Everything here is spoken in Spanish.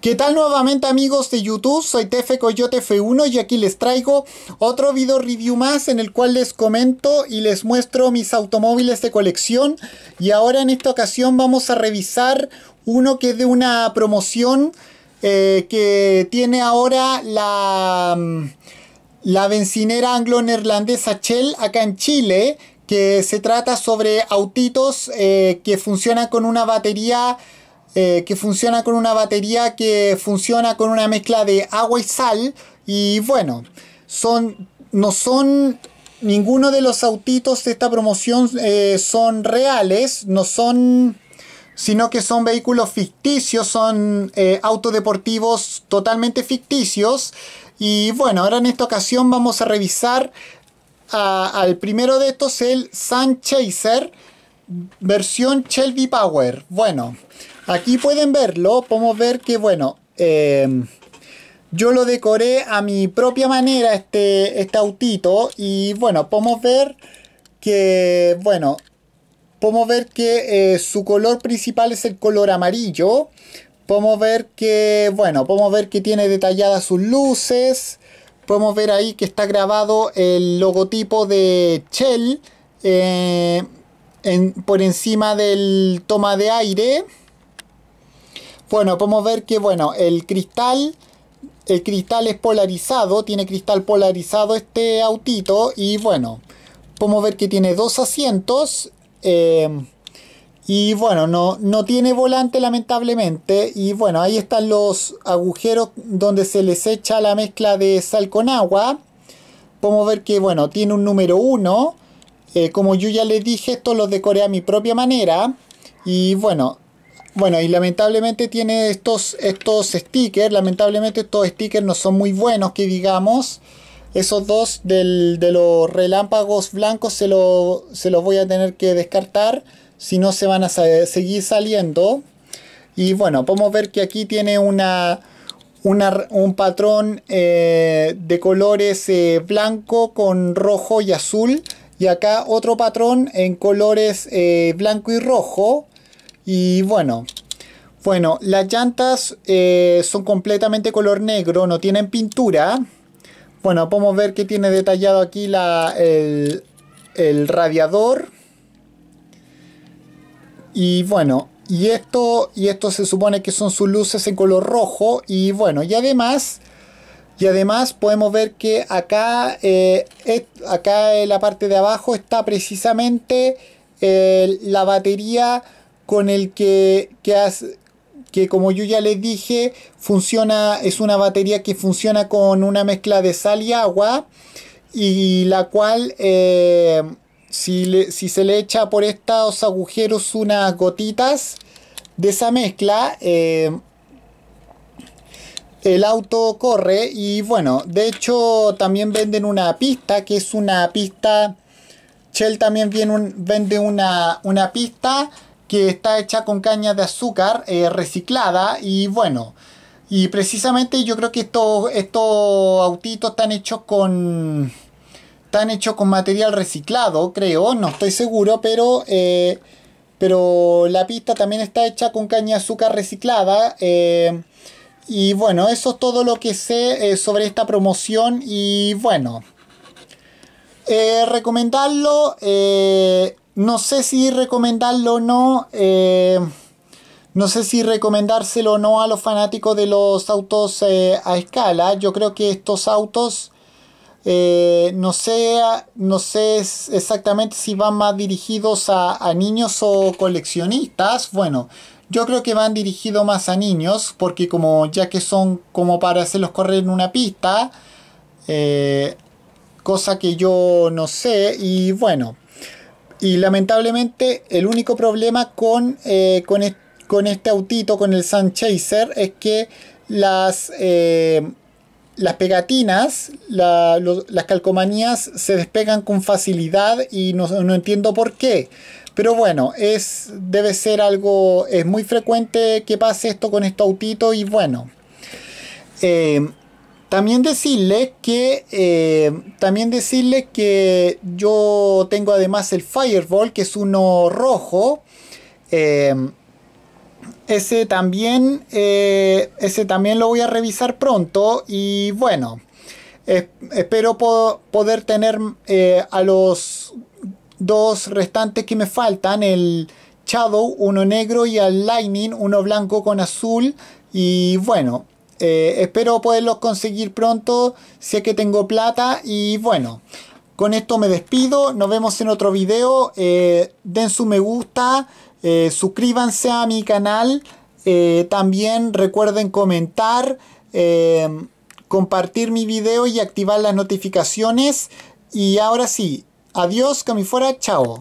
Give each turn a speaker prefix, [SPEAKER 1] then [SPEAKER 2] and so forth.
[SPEAKER 1] ¿Qué tal nuevamente amigos de YouTube? Soy Tefe Coyote F1 y aquí les traigo otro video review más en el cual les comento y les muestro mis automóviles de colección y ahora en esta ocasión vamos a revisar uno que es de una promoción eh, que tiene ahora la, mm, la bencinera anglo-neerlandesa Shell acá en Chile que se trata sobre autitos eh, que funcionan con una batería eh, que funciona con una batería que funciona con una mezcla de agua y sal. Y bueno, son, no son ninguno de los autitos de esta promoción eh, son reales, no son, sino que son vehículos ficticios, son eh, autodeportivos. autos totalmente ficticios. Y bueno, ahora en esta ocasión vamos a revisar al primero de estos, el Sun Chaser, versión Shelby Power. Bueno, Aquí pueden verlo, podemos ver que bueno, em, yo lo decoré a mi propia manera este, este, autito y bueno, podemos ver que bueno, podemos ver que eh, su color principal es el color amarillo. Podemos ver que bueno, podemos ver que tiene detalladas sus luces. Podemos ver ahí que está grabado el logotipo de Shell eh, por encima del toma de aire. Bueno, podemos ver que bueno, el cristal el cristal es polarizado, tiene cristal polarizado este autito y bueno, podemos ver que tiene dos asientos em, y bueno, no, no tiene volante lamentablemente y bueno, ahí están los agujeros donde se les echa la mezcla de sal con agua. Podemos ver que bueno, tiene un número 1. Eh, como yo ya les dije, esto lo decoré a mi propia manera. Y bueno, bueno, y lamentablemente tiene estos, estos stickers. Lamentablemente estos stickers no son muy buenos, que digamos. Esos dos de los relámpagos blancos se, lo, los voy a tener que descartar. Si no, se van a seguir saliendo. Y bueno, podemos ver que aquí tiene una, un patrón eh, de colores eh, blanco con rojo y azul. Y acá otro patrón en colores eh, blanco y rojo. Y bueno, bueno, las llantas eh, son completamente color negro, no tienen pintura. Bueno, podemos ver que tiene detallado aquí la, el, radiador. Y bueno, y esto, y esto se supone que son sus luces en color rojo. Y bueno, y además, y además podemos ver que acá, eh, acá en la parte de abajo está precisamente eh, la batería con el que, que, hace, que como yo ya les dije, funciona, es una batería que funciona con una mezcla de sal y agua y la cual eh, si, se le echa por estos agujeros unas gotitas de esa mezcla, eh, el auto corre y bueno, de hecho también venden una pista que es una pista, Shell también viene un, vende una, una pista que está hecha con caña de azúcar eh, reciclada y bueno. Y precisamente yo creo que estos, estos autitos están hechos con. Están hechos con material reciclado, creo, no estoy seguro, pero. Eh, pero la pista también está hecha con caña de azúcar reciclada. Eh, y bueno, eso es todo lo que sé sobre esta promoción. Y bueno, recomendarlo no sé si recomendarlo o no. Eh, no sé si recomendárselo o no a los fanáticos de los autos eh, a escala. Yo creo que estos autos, eh, no, sé, no sé exactamente si van más dirigidos a, niños o coleccionistas. Bueno, yo creo que van dirigidos más a niños, porque como ya que son como para hacerlos correr en una pista, cosa que yo no sé, y bueno. Y lamentablemente el único problema con, eh, con, este autito, con el Sun Chaser, es que las, eh, las pegatinas, las calcomanías se despegan con facilidad y no, entiendo por qué. Pero bueno, es, debe ser algo, es muy frecuente que pase esto con este autito y bueno. Eh, también decirle que eh, también que yo tengo además el Fireball, que es uno rojo. Em, ese también eh, ese también lo voy a revisar pronto y bueno espero poder tener eh, a los dos restantes que me faltan el Shadow uno negro y al Lightning uno blanco con azul y bueno eh, espero poderlos conseguir pronto, sé que tengo plata y bueno, con esto me despido, nos vemos en otro video, eh, den su me gusta, eh, suscríbanse a mi canal, también recuerden comentar, compartir mi video y activar las notificaciones y ahora sí, adiós, que fuera, chao.